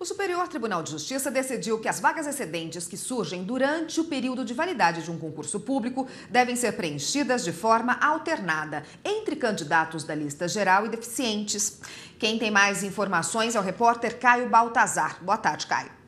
O Superior Tribunal de Justiça decidiu que as vagas excedentes que surgem durante o período de validade de um concurso público devem ser preenchidas de forma alternada entre candidatos da lista geral e deficientes. Quem tem mais informações é o repórter Caio Baltazar. Boa tarde, Caio.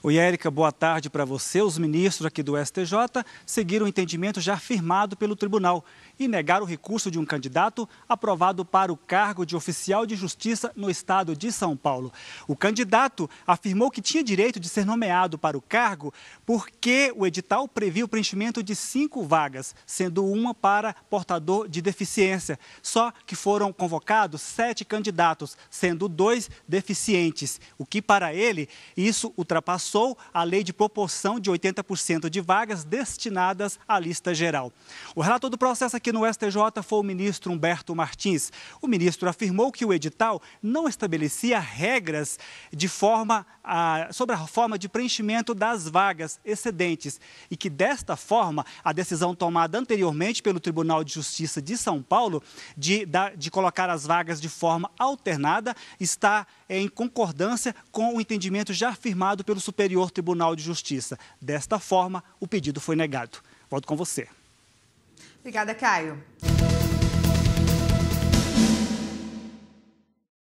Oi, Érica, boa tarde para você. Os ministros aqui do STJ seguiram o entendimento já firmado pelo tribunal e negaram o recurso de um candidato aprovado para o cargo de oficial de justiça no estado de São Paulo. O candidato afirmou que tinha direito de ser nomeado para o cargo porque o edital previa o preenchimento de cinco vagas, sendo uma para portador de deficiência. Só que foram convocados sete candidatos, sendo dois deficientes, o que para ele isso ultrapassou fixou a lei de proporção de 80% de vagas destinadas à lista geral. O relator do processo aqui no STJ foi o ministro Humberto Martins. O ministro afirmou que o edital não estabelecia regras de forma a, sobre a forma de preenchimento das vagas excedentes e que desta forma a decisão tomada anteriormente pelo Tribunal de Justiça de São Paulo de, de colocar as vagas de forma alternada está em concordância com o entendimento já firmado pelo Supremo Superior Tribunal de Justiça. Desta forma, o pedido foi negado. Volto com você. Obrigada, Caio.